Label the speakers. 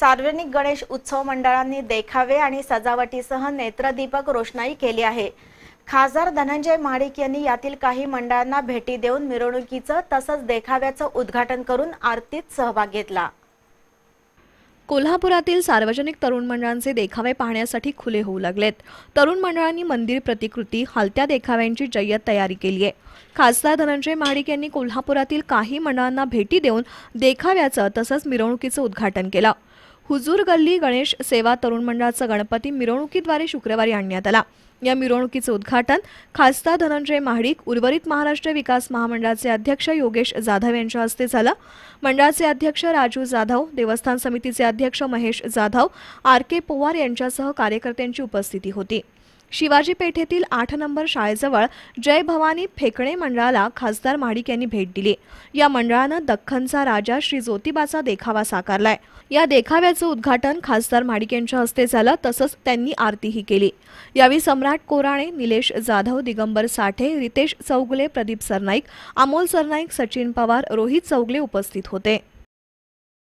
Speaker 1: सार्वजनिक गणेश उत्सव मंडळांनी देखावे आणि सजावटीसह नेत्रदीपक रोषणाई केली आहे खासदार धनंजय माडिक यांनी यातील काही मंडळांना भेटी देऊन मिरवणुकीचं तसंच देखाव्याचं उद्घाटन करून आरतीत सहभाग घेतला
Speaker 2: कोल्हापुरातील सार्वजनिक तरुण मंडळांचे देखावे पाहण्यासाठी खुले होऊ लागलेत तरुण मंडळांनी मंदिर प्रतिकृती हलत्या देखाव्यांची जय्यत तयारी केली आहे खासदार धनंजय महाडिक यांनी कोल्हापुरातील काही मंडळांना भेटी देऊन देखाव्याचं तसंच मिरवणुकीचं उद्घाटन केलं हुजूर गल्ली गणेश सेवा तरुण मंडळाचा गणपती मिरवणुकीद्वारे शुक्रवारी आणण्यात आला या मिरवणुकीचं उद्घाटन खासदार धनंजय महाडिक उर्वरित महाराष्ट्र विकास महामंडळाचे अध्यक्ष योगेश जाधव यांच्या हस्ते झालं मंडळाचे अध्यक्ष राजू जाधव देवस्थान समितीचे अध्यक्ष महेश जाधव आर के पवार यांच्यासह कार्यकर्त्यांची उपस्थिती होती शिवाजी पेठेतील आठ नंबर शाळेजवळ जय भवानी फेकणे मंडळाला खासदार महाडिक यांनी भेट दिली या मंडळानं दख्खनचा राजा श्री ज्योतिबाचा देखावा साकारलाय या देखाव्याचं उद्घाटन खासदार महाडिक यांच्या हस्ते झालं तसंच त्यांनी आरतीही केली यावेळी सम्राट कोराणे निलेश जाधव दिगंबर साठे रितेश चौगुले प्रदीप सरनाईक अमोल सरनाईक सचिन पवार रोहित चौगुले उपस्थित होते